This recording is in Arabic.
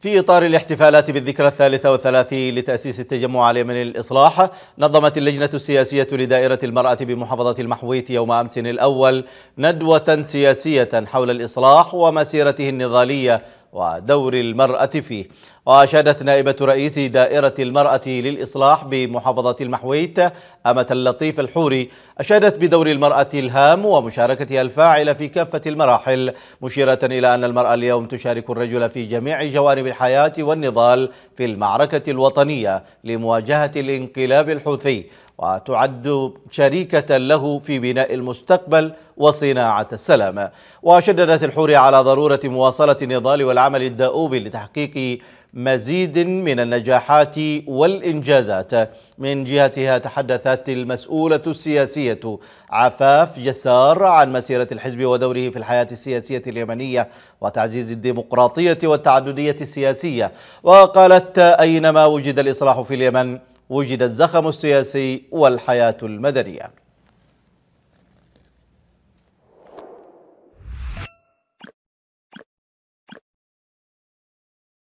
في إطار الاحتفالات بالذكرى الثالثة والثلاثين لتأسيس التجمع اليمني للإصلاح نظمت اللجنة السياسية لدائرة المرأة بمحافظة المحويت يوم أمس الأول ندوة سياسية حول الإصلاح ومسيرته النضالية ودور المرأة فيه وأشادت نائبة رئيس دائرة المرأة للإصلاح بمحافظة المحويت أمة اللطيف الحوري أشادت بدور المرأة الهام ومشاركتها الفاعلة في كافة المراحل مشيرة إلى أن المرأة اليوم تشارك الرجل في جميع جوانب الحياة والنضال في المعركة الوطنية لمواجهة الانقلاب الحوثي وتعد شريكة له في بناء المستقبل وصناعة السلام وشددت الحوري على ضرورة مواصلة النضال والعمل الدؤوب لتحقيق مزيد من النجاحات والإنجازات من جهتها تحدثت المسؤولة السياسية عفاف جسار عن مسيرة الحزب ودوره في الحياة السياسية اليمنية وتعزيز الديمقراطية والتعددية السياسية وقالت أينما وجد الإصلاح في اليمن وجد الزخم السياسي والحياة المدنية